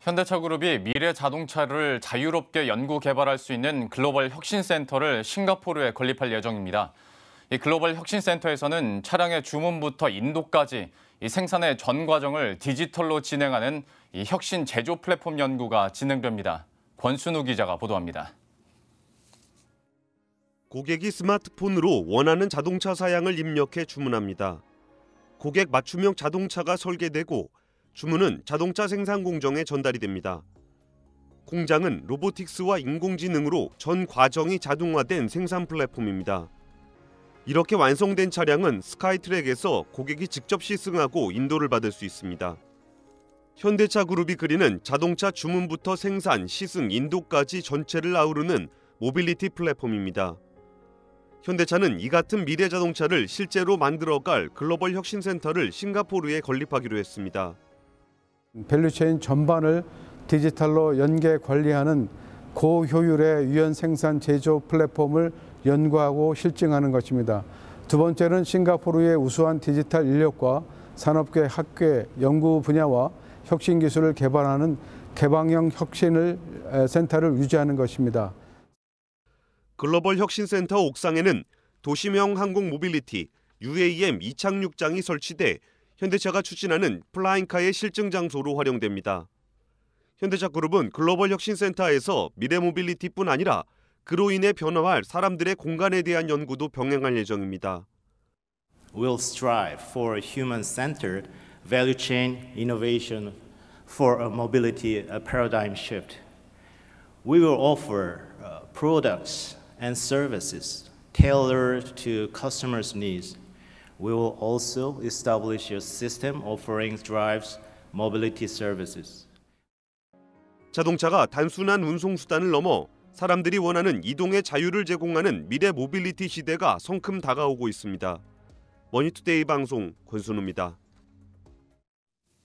현대차그룹이 미래 자동차를 자유롭게 연구 개발할 수 있는 글로벌 혁신센터를 싱가포르에 건립할 예정입니다. 이 글로벌 혁신센터에서는 차량의 주문부터 인도까지 이 생산의 전 과정을 디지털로 진행하는 이 혁신 제조 플랫폼 연구가 진행됩니다. 권순우 기자가 보도합니다. 고객이 스마트폰으로 원하는 자동차 사양을 입력해 주문합니다. 고객 맞춤형 자동차가 설계되고 주문은 자동차 생산 공정에 전달이 됩니다. 공장은 로보틱스와 인공지능으로 전 과정이 자동화된 생산 플랫폼입니다. 이렇게 완성된 차량은 스카이트랙에서 고객이 직접 시승하고 인도를 받을 수 있습니다. 현대차 그룹이 그리는 자동차 주문부터 생산, 시승, 인도까지 전체를 아우르는 모빌리티 플랫폼입니다. 현대차는 이 같은 미래 자동차를 실제로 만들어갈 글로벌 혁신센터를 싱가포르에 건립하기로 했습니다. 밸류체인 전반을 디지털로 연계 관리하는 고효율의 유연 생산 제조 플랫폼을 연구하고 실증하는 것입니다. 두 번째는 싱가포르의 우수한 디지털 인력과 산업계, 학계, 연구 분야와 혁신 기술을 개발하는 개방형 혁신을 센터를 유지하는 것입니다. 글로벌 혁신센터 옥상에는 도심형 항공 모빌리티 UAM 이착륙장이 설치돼 현대차가 추진하는 플라잉카의 실증 장소로 활용됩니다. 현대차 그룹은 글로벌 혁신센터에서 미래 모빌리티뿐 아니라 그로 인해 변화할 사람들의 공간에 대한 연구도 병행할 예정입니다. We'll strive for a human-centered value chain innovation for a mobility paradigm shift. We will offer products and services tailored to customers' needs we will also establish a system offering drives mobility services. 자동차가 단순한 운송 수단을 넘어 사람들이 원하는 이동의 자유를 제공하는 미래 모빌리티 시대가 성큼 다가오고 있습니다. 머니투데이 방송 권순우입니다.